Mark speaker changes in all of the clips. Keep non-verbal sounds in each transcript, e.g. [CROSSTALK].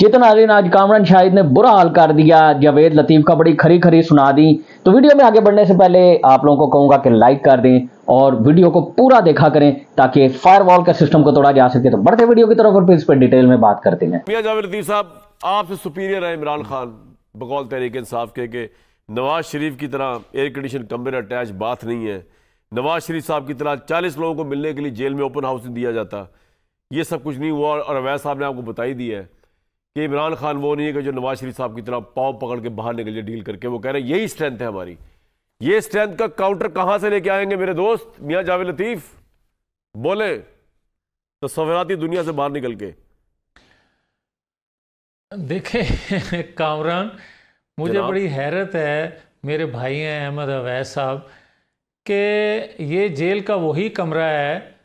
Speaker 1: चेतन आर्यन आज कामरान शाहिद ने बुरा हाल कर दिया जावेद लतीफ का बड़ी खरी खरी सुना दी तो वीडियो में आगे बढ़ने से पहले आप लोगों को कहूंगा कि लाइक कर दें और वीडियो को पूरा देखा करें ताकि फायरवॉल का सिस्टम को तोड़ा जा सके तो बढ़ते वीडियो की तरफ और फिर इस पर डिटेल में बात करते हैं मियाँ जावेद
Speaker 2: लतीफ साहब आपसे सुपीरियर है इमरान खान बकौल तहरीक इंसाफ के, के नवाज शरीफ की तरह एयर कंडीशन कमरे अटैच बात नहीं है नवाज शरीफ साहब की तरह चालीस लोगों को मिलने के लिए जेल में ओपन हाउसिंग दिया जाता ये सब कुछ नहीं हुआ और अवैध साहब ने आपको बताई दिया है कि इमरान खान वो नहीं है कि जो नवाज शरीफ साहब की तरह पाव पकड़ के बाहर निकल डील करके वो कह रहे हैं यही स्ट्रेंथ है हमारी ये स्ट्रेंथ का काउंटर कहां से लेके आएंगे मेरे दोस्त मियाँ जावेद लतीफ बोले तो सवेराती दुनिया से बाहर निकल के
Speaker 3: देखे कामरान मुझे बड़ी हैरत है मेरे भाई हैं अहमद अवैस साहब के ये जेल का वही कमरा है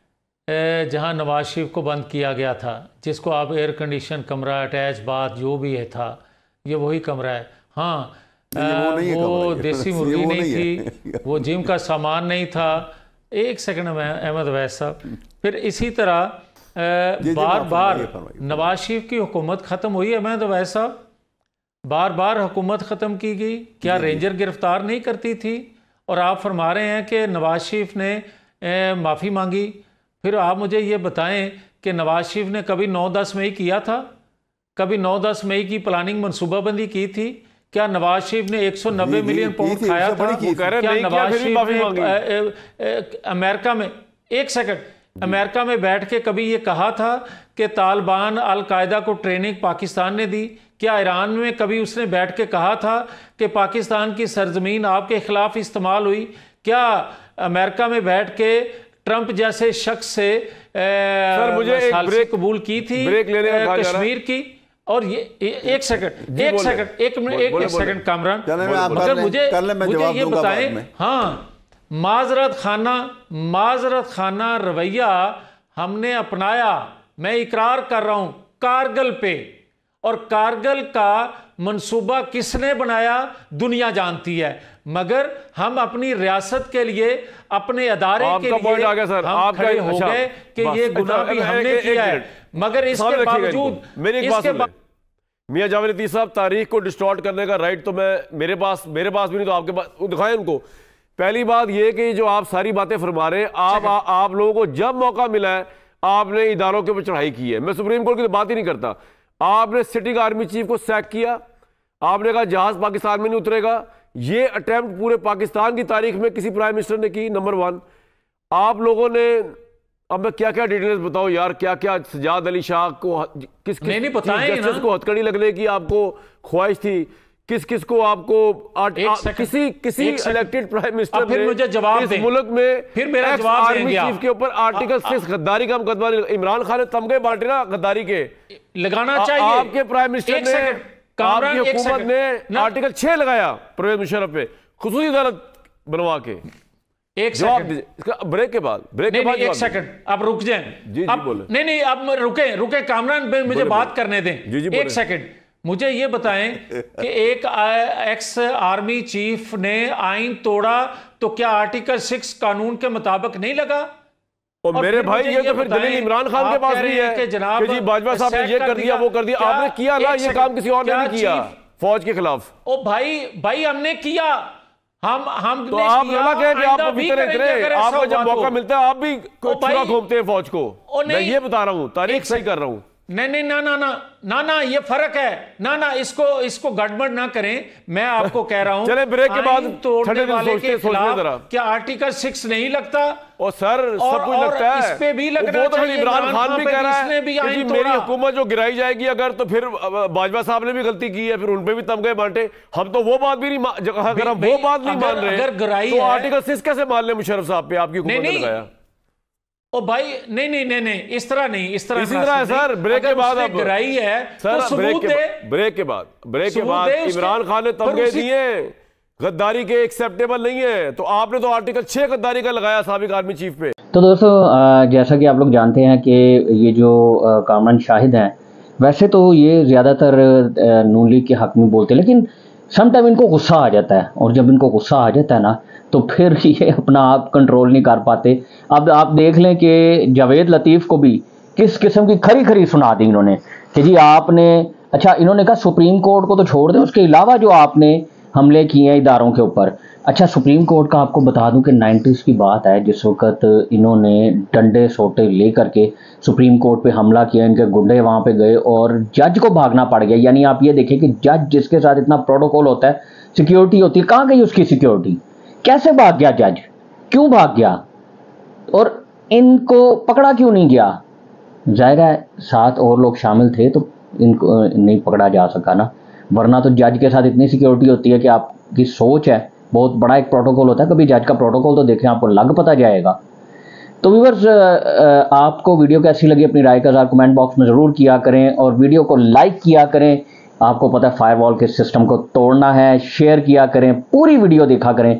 Speaker 3: जहां नवाज शरीफ को बंद किया गया था जिसको आप एयर कंडीशन कमरा अटैच बाथ जो भी है था ये वही कमरा है हाँ
Speaker 1: वो, देसी [LAUGHS] मुर्गी नहीं, नहीं थी
Speaker 3: वो जिम का सामान नहीं था एक सेकंड में अहमद वैस साहब फिर इसी तरह बार बार नवाज शरीफ की हुकूमत ख़त्म हुई अहमद वैस साहब बार बार हुकूमत ख़त्म की गई क्या रेंजर गिरफ्तार नहीं करती थी और आप फरमा रहे हैं कि नवाज शरीफ ने माफ़ी मांगी फिर आप मुझे ये बताएं कि नवाज शरीफ ने कभी नौ दस मई किया था कभी नौ दस मई की प्लानिंग मनसूबाबंदी की थी क्या नवाज शरीफ ने 190 मिलियन पाउंड खाया था क्या नवाज शरीफ अमेरिका में एक सेकंड अमेरिका में बैठ के कभी ये कहा था कि तालिबान अलकायदा को ट्रेनिंग पाकिस्तान ने दी क्या ईरान में कभी उसने बैठ के कहा था कि पाकिस्तान की सरजमीन आपके खिलाफ इस्तेमाल हुई क्या अमेरिका में बैठ के ट्रंप जैसे शख्स से सर मुझे एक ब्रेक कबूल की थी ब्रेक लेने का कश्मीर की और ये, एक सेकंड एक सेकंड एक मिनट एक, सेकंड कामरान मगर मुझे मुझे ये बताए हाँ माजरत खाना माजरत खाना रवैया हमने अपनाया मैं इकरार कर रहा हूं कारगल पे और कारगल का मंसूबा किसने बनाया दुनिया जानती है मगर हम अपनी रियासत के लिए अपने अदारे के लिए सर, हम खड़े हो अच्छा, गए कि ये गुनाह अच्छा, भी हमने किया है मगर इसके बावजूद
Speaker 2: मियाँ जावेद लतीफ़ साहब तारीख को डिस्टॉर्ट करने का राइट तो मैं मेरे पास मेरे पास भी नहीं तो आपके पास दिखाएं उनको पहली बात ये कि जो आप सारी बातें फरमा रहे हैं आप आ, अच्छा। आप लोगों को जब मौका मिला है आपने इदारों के ऊपर चढ़ाई की है मैं सुप्रीम कोर्ट की तो बात ही नहीं करता आपने सिटिंग आर्मी चीफ को सैक किया आपने कहा जहाज पाकिस्तान में नहीं उतरेगा ये अटैम्प्ट पूरे पाकिस्तान की तारीख में किसी प्राइम मिनिस्टर ने की नंबर वन आप लोगों ने अब मैं क्या क्या डिटेल्स बताऊं यार क्या क्या सजाद अली शाह को किस किस नहीं नहीं जस्टिस को हथकड़ी लगने की आपको ख्वाहिश थी किस किस को आपको आट, आ, किसी किसी इलेक्टेड प्राइम मिनिस्टर फिर मुझे जवाब इस मुल्क में फिर मेरा जवाब आर्मी चीफ के ऊपर आर्टिकल सिक्स गद्दारी का मुकदमा इमरान खान ने तमगे बांटे ना गद्दारी के लगाना चाहिए आपके प्राइम मिनिस्टर ने आपकी हुकूमत ने आर्टिकल छह लगाया परवेज मुशरफ पे खसूसी
Speaker 3: अदालत बनवा के एक सेकंड ब्रेक के बाद ब्रेक के बाद एक सेकंड आप रुक जाए जी आप, जी बोले नहीं नहीं आप रुके रुके कामरान मुझे बात करने दें जी जी एक सेकंड मुझे ये बताएं कि एक एक्स आर्मी चीफ ने आइन तोड़ा तो क्या आर्टिकल सिक्स कानून के मुताबिक नहीं लगा और मेरे भाई ये तो फिर दलील इमरान खान के पास भी है जनाब जी बाजवा साहब ने ये कर दिया वो कर दिया आपने किया ना ये काम किसी और ने नहीं किया
Speaker 2: फौज के खिलाफ
Speaker 3: ओ भाई भाई हमने किया हम हम तो आप ना कहें कि आप तो भी करें करें आपको जब तो। मौका
Speaker 2: मिलता है आप भी घूमते
Speaker 3: हैं फौज को मैं ये बता रहा हूँ तारीख सही कर रहा हूँ नहीं नहीं ना ना ना ना ना ये फर्क है ना ना इसको इसको गड़बड़ ना करें मैं आपको कह रहा हूं चले ब्रेक के बाद तोड़ने वाले के खिलाफ क्या आर्टिकल सिक्स नहीं लगता और सर और, सब कुछ लगता है
Speaker 2: इस पे भी लग रहा तो है इमरान खान भी कह रहा है कि मेरी हुकूमत जो गिराई जाएगी अगर तो फिर भाजपा साहब ने भी गलती की है फिर उनपे भी तम गए बांटे हम तो वो बात भी नहीं अगर हम वो बात नहीं मान रहे आर्टिकल सिक्स तो कैसे मान ले मुशरफ साहब पे आपकी हुकूमत लगाया
Speaker 3: ओ भाई नहीं नहीं नहीं नहीं इस तरह नहीं इस तरह इसी तरह सर ब्रेक के बाद अब कराई है सर तो ब्रेक
Speaker 2: के ब्रेक के बाद ब्रेक के बाद इमरान खान ने तमगे दिए गद्दारी के एक्सेप्टेबल नहीं है तो आपने तो आर्टिकल छह गद्दारी का लगाया सबक आर्मी चीफ पे
Speaker 1: तो दोस्तों जैसा कि आप लोग जानते हैं कि ये जो कामरान शाहिद हैं वैसे तो ये ज़्यादातर नून लीग के हक में बोलते हैं लेकिन समटाइम इनको गुस्सा आ जाता है और जब इनको गुस्सा आ जाता है ना तो फिर [LAUGHS] ये अपना आप कंट्रोल नहीं कर पाते अब आप देख लें कि जावेद लतीफ़ को भी किस किस्म की खरी खरी सुना दी इन्होंने कि जी आपने अच्छा इन्होंने कहा सुप्रीम कोर्ट को तो छोड़ दें उसके अलावा जो आपने हमले किए हैं इदारों के ऊपर अच्छा सुप्रीम कोर्ट का आपको बता दूं कि नाइन्टीज़ की बात है जिस वक्त इन्होंने डंडे सोटे ले करके सुप्रीम कोर्ट पे हमला किया इनके गुंडे वहाँ पे गए और जज को भागना पड़ गया यानी आप ये देखें कि जज जिसके साथ इतना प्रोटोकॉल होता है सिक्योरिटी होती है कहाँ गई उसकी सिक्योरिटी कैसे भाग गया जज क्यों भाग गया और इनको पकड़ा क्यों नहीं गया जाहिर है सात और लोग शामिल थे तो इनको नहीं पकड़ा जा सका ना वरना तो जज के साथ इतनी सिक्योरिटी होती है कि आपकी सोच है बहुत बड़ा एक प्रोटोकॉल होता है कभी जज का प्रोटोकॉल तो देखें आपको लग पता जाएगा तो व्यूवर्स आपको वीडियो कैसी लगी अपनी राय का इजहार कमेंट बॉक्स में ज़रूर किया करें और वीडियो को लाइक किया करें आपको पता है फायरवॉल के सिस्टम को तोड़ना है शेयर किया करें पूरी वीडियो देखा करें